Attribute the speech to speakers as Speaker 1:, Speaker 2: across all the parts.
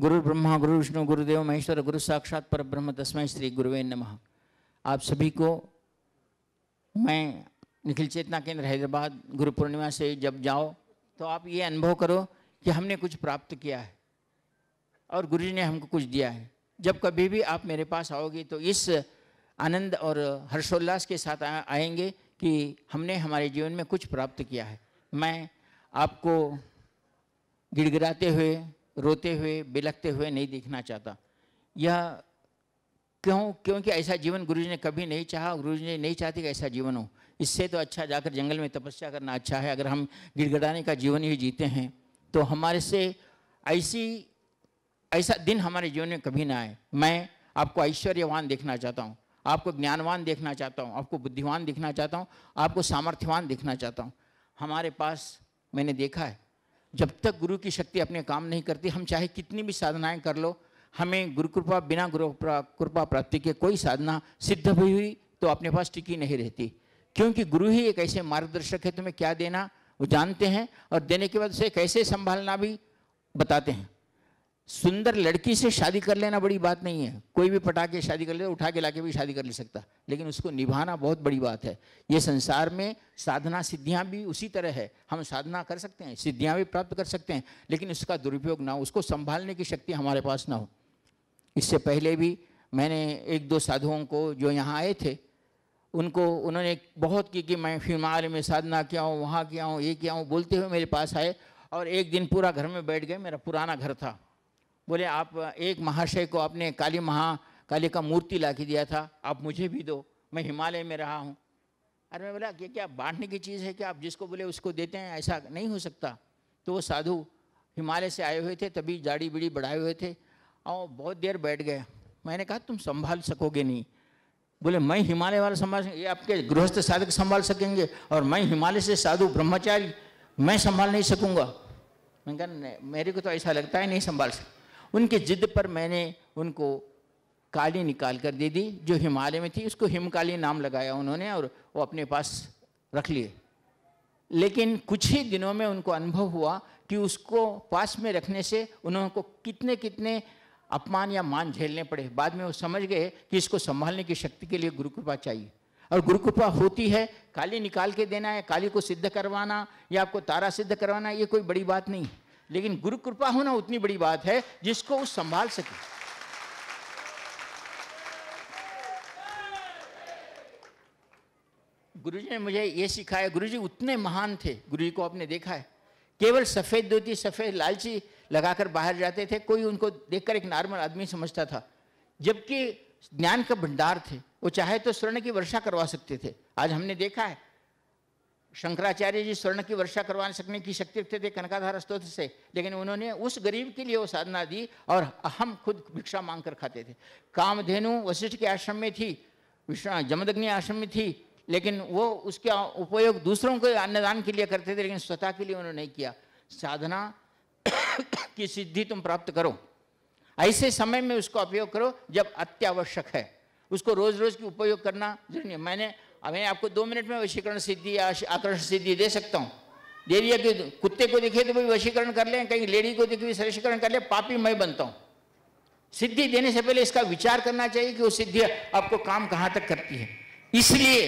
Speaker 1: गुरु ब्रह्मा गुरु विष्णु गुरुदेव महेश्वर गुरु साक्षात पर ब्रह्म तस्मय श्री गुरुवे नम आप सभी को मैं निखिल चेतना केंद्र हैदराबाद गुरु पूर्णिमा से जब जाओ तो आप ये अनुभव करो कि हमने कुछ प्राप्त किया है और गुरु जी ने हमको कुछ दिया है जब कभी भी आप मेरे पास आओगे तो इस आनंद और हर्षोल्लास के साथ आएंगे कि हमने हमारे जीवन में कुछ प्राप्त किया है मैं आपको गिड़गिड़ाते हुए रोते हुए बिलखते हुए नहीं देखना चाहता यह क्यों क्योंकि ऐसा जीवन गुरुजी ने कभी नहीं चाहा गुरुजी ने नहीं चाहती कि ऐसा जीवन हो इससे तो अच्छा जाकर जंगल में तपस्या करना अच्छा है अगर हम गिड़गड़ाने का जीवन ही जीते हैं तो हमारे से ऐसी ऐसा दिन हमारे जीवन में कभी ना आए मैं आपको ऐश्वर्यवान देखना चाहता हूँ आपको ज्ञानवान देखना चाहता हूँ आपको बुद्धिवान दिखना चाहता हूँ आपको सामर्थ्यवान दिखना चाहता हूँ हमारे पास मैंने देखा है जब तक गुरु की शक्ति अपने काम नहीं करती हम चाहे कितनी भी साधनाएं कर लो हमें गुरु कृपा बिना गुरु कृपा प्राप्ति के कोई साधना सिद्ध भी हुई तो अपने पास टिकी नहीं रहती क्योंकि गुरु ही एक ऐसे मार्गदर्शक है तुम्हें क्या देना वो जानते हैं और देने के बाद उसे कैसे संभालना भी बताते हैं सुंदर लड़की से शादी कर लेना बड़ी बात नहीं है कोई भी पटा के शादी कर ले उठा के लाके भी शादी कर ले सकता लेकिन उसको निभाना बहुत बड़ी बात है ये संसार में साधना सिद्धियां भी उसी तरह है हम साधना कर सकते हैं सिद्धियां भी प्राप्त कर सकते हैं लेकिन उसका दुरुपयोग ना हो उसको संभालने की शक्ति हमारे पास ना हो इससे पहले भी मैंने एक दो साधुओं को जो यहाँ आए थे उनको उन्होंने बहुत की कि मैं हिमालय में साधना किया हूँ वहाँ किया हूँ ये किया हूँ बोलते हुए मेरे पास आए और एक दिन पूरा घर में बैठ गए मेरा पुराना घर था बोले आप एक महाशय को आपने काली महा काली का मूर्ति ला के दिया था आप मुझे भी दो मैं हिमालय में रहा हूँ अरे मैं बोला कि क्या बांटने की चीज़ है कि आप जिसको बोले उसको देते हैं ऐसा नहीं हो सकता तो वो साधु हिमालय से आए हुए थे तभी जाड़ी बीड़ी बढ़ाए हुए थे और बहुत देर बैठ गए मैंने कहा तुम संभाल सकोगे नहीं बोले मैं हिमालय वाला संभाल ये आपके गृहस्थ साधक संभाल सकेंगे और मैं हिमालय से साधु ब्रह्मचारी मैं संभाल नहीं सकूँगा मैंने कहा मेरे को तो ऐसा लगता है नहीं संभाल सकता उनके ज़िद पर मैंने उनको काली निकाल कर दे दी जो हिमालय में थी उसको हिमकाली नाम लगाया उन्होंने और वो अपने पास रख लिए लेकिन कुछ ही दिनों में उनको अनुभव हुआ कि उसको पास में रखने से उन्होंने कितने कितने अपमान या मान झेलने पड़े बाद में वो समझ गए कि इसको संभालने की शक्ति के लिए गुरुकृपा चाहिए और गुरुकृपा होती है काली निकाल के देना या काली को सिद्ध करवाना या आपको तारा सिद्ध करवाना ये कोई बड़ी बात नहीं है लेकिन गुरु कृपा होना उतनी बड़ी बात है जिसको वो संभाल सके गुरुजी ने मुझे ये सिखाया गुरुजी उतने महान थे गुरुजी को आपने देखा है केवल सफ़ेद धोती सफ़ेद लालची लगाकर बाहर जाते थे कोई उनको देखकर एक नॉर्मल आदमी समझता था जबकि ज्ञान का भंडार थे वो चाहे तो स्वर्ण की वर्षा करवा सकते थे आज हमने देखा है शंकराचार्य जी स्वर्ण की वर्षा करवा सकने की शक्ति रखते थे कनकाधार स्त्रोत्र से लेकिन उन्होंने उस गरीब के लिए वो साधना दी और हम खुद भिक्षा मांग कर खाते थे कामधेनु वशिष्ठ के आश्रम में थी विष्णु जमदग्नि आश्रम में थी लेकिन वो उसका उपयोग दूसरों के अन्नदान के लिए करते थे लेकिन स्वतः के लिए उन्होंने नहीं किया साधना की सिद्धि तुम प्राप्त करो ऐसे समय में उसका उपयोग करो जब अत्यावश्यक है उसको रोज रोज की उपयोग करना जरूरी मैंने अब मैं आपको दो मिनट में वशीकरण सिद्धि या आकर्षण सिद्धि दे सकता हूँ दे दिया कि कुत्ते को दिखे तो भी वशीकरण कर लें कहीं लेडी को दिखे तो वशीकरण कर ले पापी मैं बनता हूँ सिद्धि देने से पहले इसका विचार करना चाहिए कि वो सिद्धि आपको काम कहाँ तक करती है इसलिए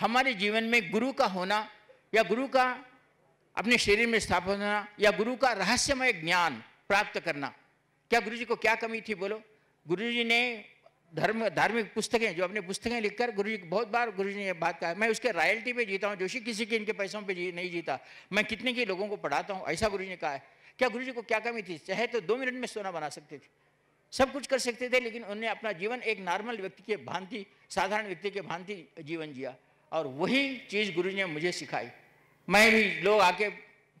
Speaker 1: हमारे जीवन में गुरु का होना या गुरु का अपने शरीर में स्थापन होना या गुरु का रहस्यमय ज्ञान प्राप्त करना क्या गुरु जी को क्या कमी थी बोलो गुरु जी ने धर्म धार्मिक पुस्तकें जो अपने पुस्तकें लिखकर गुरु जी बहुत बार गुरु जी ने यह बात कहा मैं उसके रॉयल्टी पे जीता हूँ जोशी किसी के इनके पैसों पे जी, नहीं जीता मैं कितने के लोगों को पढ़ाता हूँ ऐसा गुरु जी ने कहा है क्या गुरु जी को क्या कमी थी चाहे तो दो मिनट में सोना बना सकते थे सब कुछ कर सकते थे लेकिन उन्होंने अपना जीवन एक नॉर्मल व्यक्ति के भांति साधारण व्यक्ति के भांति जीवन जिया और वही चीज़ गुरु जी ने मुझे सिखाई मैं भी लोग आके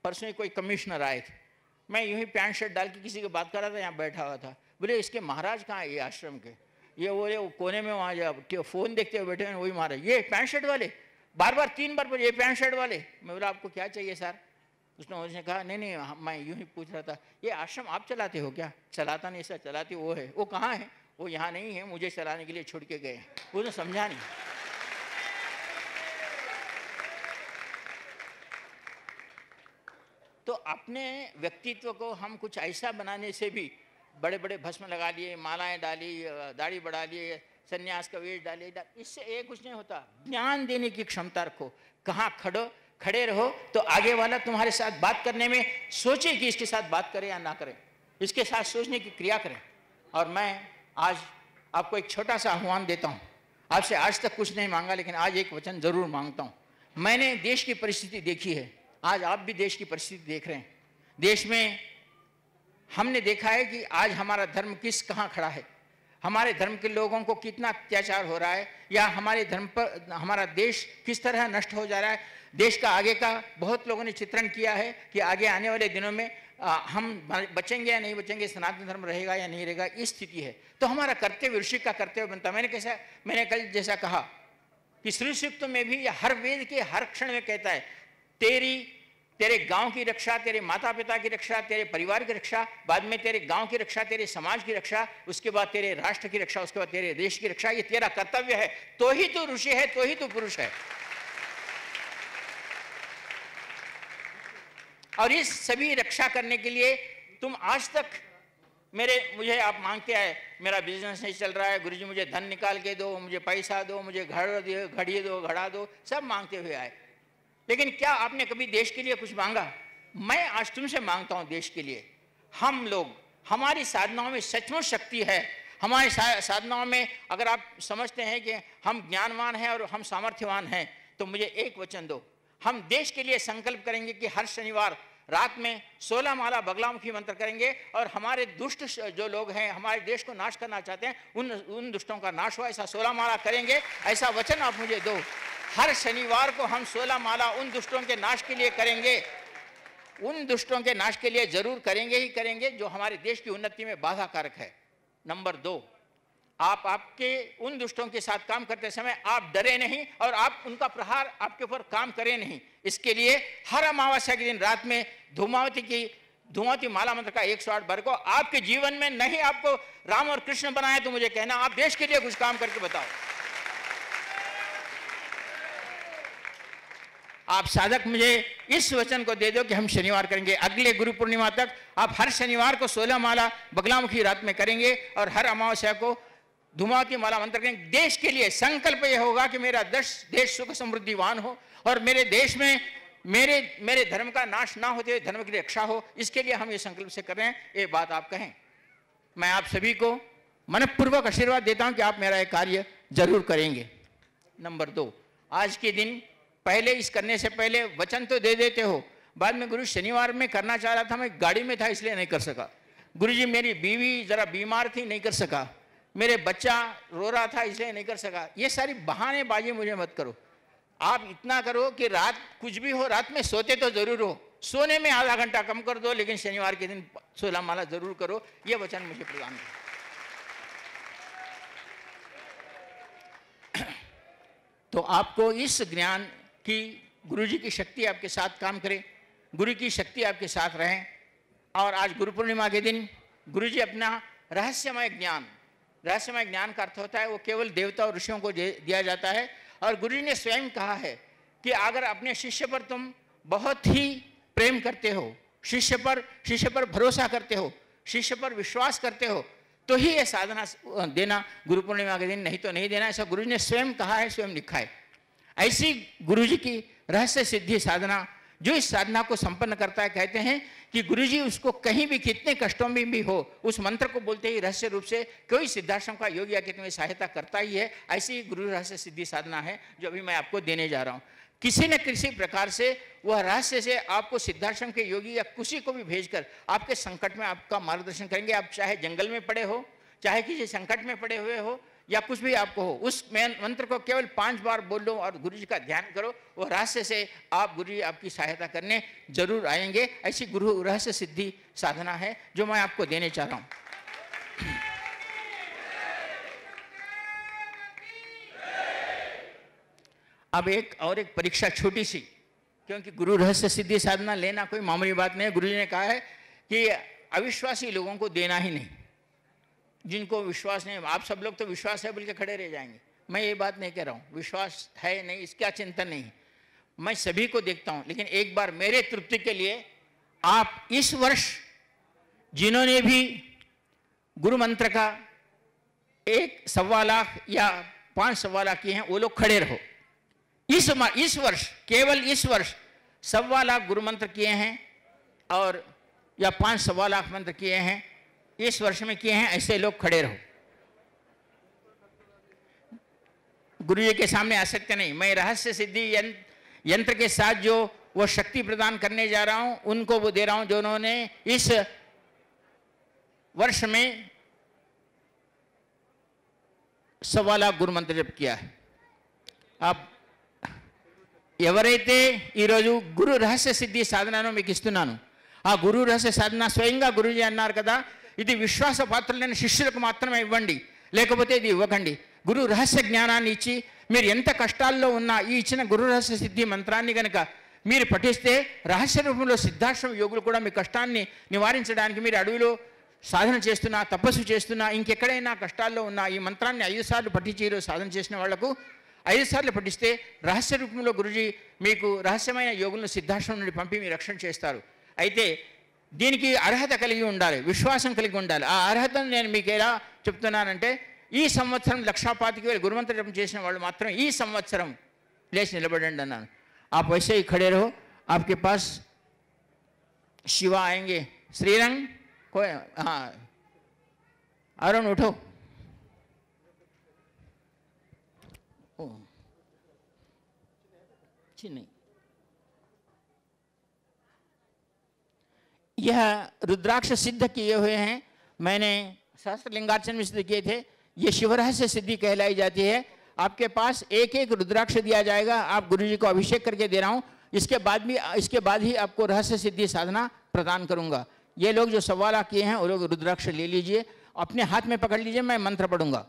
Speaker 1: परसों कोई कमिश्नर आए थे मैं यूँ ही पैंट शर्ट डाल के किसी को बात कर रहा था यहाँ बैठा हुआ था बोले इसके महाराज कहाँ ये आश्रम के ये वो वो कोने में वहाँ जा फ़ोन देखते हुए बैठे हैं वही मारे ये पैंट शर्ट वाले बार बार तीन बार बोले ये पैंट शर्ट वाले मैं बोला आपको क्या चाहिए सर उसने उसने कहा नहीं नहीं मैं यूँ ही पूछ रहा था ये आश्रम आप चलाते हो क्या चलाता नहीं सर चलाती वो है वो कहाँ है वो यहाँ नहीं है मुझे चलाने के लिए छोड़ के गए उसने तो समझा नहीं तो अपने व्यक्तित्व को हम कुछ ऐसा बनाने से भी बड़े बड़े भस्म लगा लिए मालाएं डाली दाढ़ी बढ़ा लिए संन्यास का वेश डाले इससे एक कुछ नहीं होता ज्ञान देने की क्षमता रखो कहाँ खड़ो खड़े रहो तो आगे वाला तुम्हारे साथ बात करने में सोचे कि इसके साथ बात करें या ना करें इसके साथ सोचने की क्रिया करें और मैं आज आपको एक छोटा सा आह्वान देता हूँ आपसे आज तक कुछ नहीं मांगा लेकिन आज एक वचन जरूर मांगता हूँ मैंने देश की परिस्थिति देखी है आज आप भी देश की परिस्थिति देख रहे हैं देश में हमने देखा है कि आज हमारा धर्म किस कहाँ खड़ा है हमारे धर्म के लोगों को कितना अत्याचार हो रहा है या हमारे धर्म पर हमारा देश किस तरह नष्ट हो जा रहा है देश का आगे का बहुत लोगों ने चित्रण किया है कि आगे आने वाले दिनों में आ, हम बचेंगे या नहीं बचेंगे सनातन धर्म रहेगा या नहीं रहेगा इस स्थिति है तो हमारा कर्तव्य ऋषि का कर्तव्य बनता मैंने कैसा मैंने कल जैसा कहा कि श्री सूक्त में भी हर वेद के हर क्षण में कहता है तेरी तेरे गांव की रक्षा तेरे माता पिता की रक्षा तेरे परिवार की रक्षा बाद में तेरे गांव की रक्षा तेरे समाज की रक्षा उसके बाद तेरे राष्ट्र की रक्षा उसके बाद तेरे देश की रक्षा ये तेरा कर्तव्य है तो ही तो ऋषि है तो ही तो पुरुष है और इस सभी रक्षा करने के लिए तुम आज तक मेरे मुझे आप मांगते आए मेरा बिजनेस नहीं चल रहा है गुरुजी मुझे धन निकाल के दो मुझे पैसा दो मुझे घर दो घड़ी दो घड़ा दो सब मांगते हुए आए लेकिन क्या आपने कभी देश के लिए कुछ मांगा मैं आज तुमसे मांगता हूं देश के लिए हम लोग हमारी साधनाओं में सचमुच शक्ति है हमारे साधनाओं में अगर आप समझते हैं कि हम ज्ञानवान हैं और हम सामर्थ्यवान हैं तो मुझे एक वचन दो हम देश के लिए संकल्प करेंगे कि हर शनिवार रात में सोलह माला बगलामुखी मंत्र करेंगे और हमारे दुष्ट जो लोग हैं हमारे देश को नाश करना चाहते हैं उन उन दुष्टों का नाश हुआ ऐसा सोलह माला करेंगे ऐसा वचन आप मुझे दो हर शनिवार को हम सोलह माला उन दुष्टों के नाश के लिए करेंगे उन दुष्टों के नाश के लिए जरूर करेंगे ही करेंगे जो हमारे देश की उन्नति में बाधा कारक है नंबर दो आप आपके उन दुष्टों के साथ काम करते समय आप डरे नहीं और आप उनका प्रहार आपके ऊपर काम करें नहीं इसके लिए हर अमावस्या के दिन रात में धुमावती की धुमावती माला मंत्र का एक सौ आठ को आपके जीवन में नहीं आपको राम और कृष्ण बनाया तो मुझे कहना आप देश के लिए कुछ काम करके बताओ आप साधक मुझे इस वचन को दे दो कि हम शनिवार करेंगे अगले गुरु पूर्णिमा तक आप हर शनिवार को सोलह माला बगलामुखी रात में करेंगे और हर अमावस्या को धुमा की माला मंत्र करेंगे देश के लिए संकल्प यह होगा कि मेरा देश देश सुख समृद्धिवान हो और मेरे देश में मेरे मेरे धर्म का नाश ना होते तो धर्म की रक्षा हो इसके लिए हम ये संकल्प से कर रहे हैं ये बात आप कहें मैं आप सभी को मनपूर्वक आशीर्वाद देता हूं कि आप मेरा ये कार्य जरूर करेंगे नंबर दो आज के दिन पहले इस करने से पहले वचन तो दे देते हो बाद में गुरु शनिवार में करना चाह रहा था मैं गाड़ी में था इसलिए नहीं कर सका गुरु जी मेरी बीवी ज़रा बीमार थी नहीं कर सका मेरे बच्चा रो रहा था इसलिए नहीं कर सका ये सारी बहानेबाजी मुझे मत करो आप इतना करो कि रात कुछ भी हो रात में सोते तो ज़रूर हो सोने में आधा घंटा कम कर दो लेकिन शनिवार के दिन सोलह माला ज़रूर करो ये वचन मुझे प्रदान करो तो आपको इस ज्ञान कि गुरु जी की शक्ति आपके साथ काम करे गुरु की शक्ति आपके साथ रहें और आज गुरु पूर्णिमा के दिन गुरु जी अपना रहस्यमय ज्ञान रहस्यमय ज्ञान का अर्थ होता है वो केवल देवता और ऋषियों को दिया जाता है और गुरु जी ने स्वयं कहा है कि अगर अपने शिष्य पर तुम बहुत ही प्रेम करते हो शिष्य पर शिष्य पर भरोसा करते हो शिष्य पर विश्वास करते हो तो ही ये साधना देना गुरु पूर्णिमा के दिन नहीं तो नहीं देना ऐसा गुरु जी ने स्वयं कहा है स्वयं लिखा है ऐसी गुरु जी की रहस्य सिद्धि साधना जो इस साधना को संपन्न करता है कहते हैं कि गुरु जी उसको कहीं भी कितने कष्टों में भी हो उस मंत्र को बोलते ही रहस्य रूप से कोई सिद्धाश्रम का योग या कितने सहायता करता ही है ऐसी ही गुरु रहस्य सिद्धि साधना है जो अभी मैं आपको देने जा रहा हूँ किसी न किसी प्रकार से वह रहस्य से आपको सिद्धाश्रम के योगी या किसी को भी भेजकर आपके संकट में आपका मार्गदर्शन करेंगे आप चाहे जंगल में पड़े हो चाहे किसी संकट में पड़े हुए हो या कुछ भी आपको हो उस मैन मंत्र को केवल पांच बार बोलो और गुरु जी का ध्यान करो वह रहस्य से आप गुरु जी आपकी सहायता करने जरूर आएंगे ऐसी गुरु रहस्य सिद्धि साधना है जो मैं आपको देने चाह रहा हूँ अब एक और एक परीक्षा छोटी सी क्योंकि गुरु रहस्य सिद्धि साधना लेना कोई मामूली बात नहीं है गुरु जी ने कहा है कि अविश्वासी लोगों को देना ही नहीं जिनको विश्वास नहीं आप सब लोग तो विश्वास है बोल के खड़े रह जाएंगे मैं ये बात नहीं कह रहा हूँ विश्वास है नहीं इसका चिंतन नहीं मैं सभी को देखता हूँ लेकिन एक बार मेरे तृप्ति के लिए आप इस वर्ष जिन्होंने भी गुरु मंत्र का एक सवा लाख या पांच सवा लाख किए हैं वो लोग खड़े रहो इस इस वर्ष केवल इस वर्ष सवा लाख गुरु मंत्र किए हैं और या पांच सवा लाख मंत्र किए हैं इस वर्ष में किए हैं ऐसे लोग खड़े रहो गुरु जी के सामने आ सकते नहीं मैं रहस्य सिद्धि यंत्र के साथ जो वो शक्ति प्रदान करने जा रहा हूं उनको वो दे रहा हूं जो उन्होंने इस वर्ष में सवा लाख गुरु मंत्र जप किया है आप ఎవరైతే ఈరోజు గురు రహస్య సిద్ధి సాధనను మీకు ఇస్తున్నాను ఆ గురు రహస్య సాధన స్వయంగా గురుజీ ఇది విశ్వాస పాత్రలైన శిష్యులకు మాత్రమే ఇవ్వండి లేకపోతే ఇది ఇవ్వకండి గురు రహస్య జ్ఞానాన్ని ఇచ్చి మీరు ఎంత కష్టాల్లో ఉన్నా ఈ ఇచ్చిన గురు రహస్య సిద్ధి మంత్రాన్ని కనుక మీరు పఠిస్తే రహస్య రూపంలో సిద్ధాశ్రమ యోగులు కూడా మీ కష్టాన్ని నివారించడానికి మీరు అడవిలో సాధన చేస్తున్నా తపస్సు చేస్తున్నా ఇంకెక్కడైనా కష్టాల్లో ఉన్నా ఈ మంత్రాన్ని ఐదు సార్లు పఠించి సాధన చేసిన వాళ్లకు ఐదు సార్లు పఠిస్తే రహస్య రూపంలో గురుజీ మీకు రహస్యమైన యోగులను సిద్ధాశ్రమం నుండి పంపి మీరు రక్షణ చేస్తారు అయితే ਦੀਨ ਕੀ అర్హਤਾ కలిగి ఉండాలి విశ్వాసం కలిగి ఉండాలి ఆ అర్హతని నేను మీకు ఏలా చెప్తున్నానంటే ఈ సంవత్సరంలో లక్షాపాటి కివే గురుমন্ত্রం చేసిన వాళ్ళు మాత్రమే ఈ సంవత్సరం ప్లేస్ నిలబడండి అన్న ఆ పొशय खड़े रहो आपके पास शिवा आएंगे श्रीरंग को हां अरुण उठो चिनी यह रुद्राक्ष सिद्ध किए हुए हैं मैंने सहस्त्र लिंगार्चन में सिद्ध किए थे ये शिवरहस्य सिद्धि कहलाई जाती है आपके पास एक एक रुद्राक्ष दिया जाएगा आप गुरु जी को अभिषेक करके दे रहा हूँ इसके बाद भी इसके बाद ही आपको रहस्य सिद्धि साधना प्रदान करूंगा ये लोग जो सवाल किए हैं वो लोग रुद्राक्ष ले लीजिए अपने हाथ में पकड़ लीजिए मैं मंत्र पढ़ूंगा